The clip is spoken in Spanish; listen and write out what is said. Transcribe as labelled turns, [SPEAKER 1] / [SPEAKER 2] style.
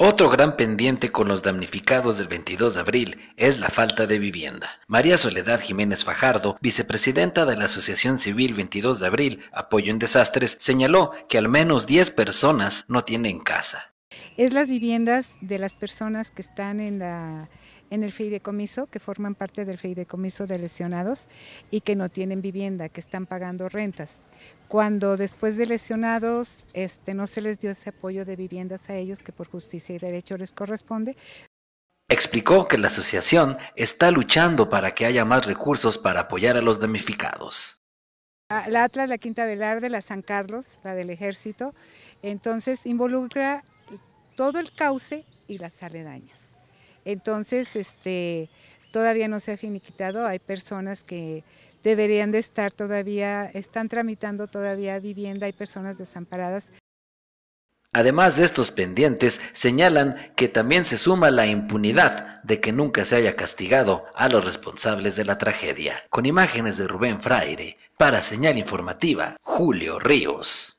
[SPEAKER 1] Otro gran pendiente con los damnificados del 22 de abril es la falta de vivienda. María Soledad Jiménez Fajardo, vicepresidenta de la Asociación Civil 22 de abril, Apoyo en Desastres, señaló que al menos 10 personas no tienen casa.
[SPEAKER 2] Es las viviendas de las personas que están en, la, en el fideicomiso, que forman parte del fideicomiso de lesionados y que no tienen vivienda, que están pagando rentas. Cuando después de lesionados este, no se les dio ese apoyo de viviendas a ellos que por justicia y derecho les corresponde.
[SPEAKER 1] Explicó que la asociación está luchando para que haya más recursos para apoyar a los damnificados.
[SPEAKER 2] La Atlas, la Quinta Velarde, la San Carlos, la del Ejército, entonces involucra todo el cauce y las aledañas. Entonces, este, todavía no se ha finiquitado, hay personas que deberían de estar todavía, están tramitando todavía vivienda, hay personas desamparadas.
[SPEAKER 1] Además de estos pendientes, señalan que también se suma la impunidad de que nunca se haya castigado a los responsables de la tragedia. Con imágenes de Rubén Fraire, para Señal Informativa, Julio Ríos.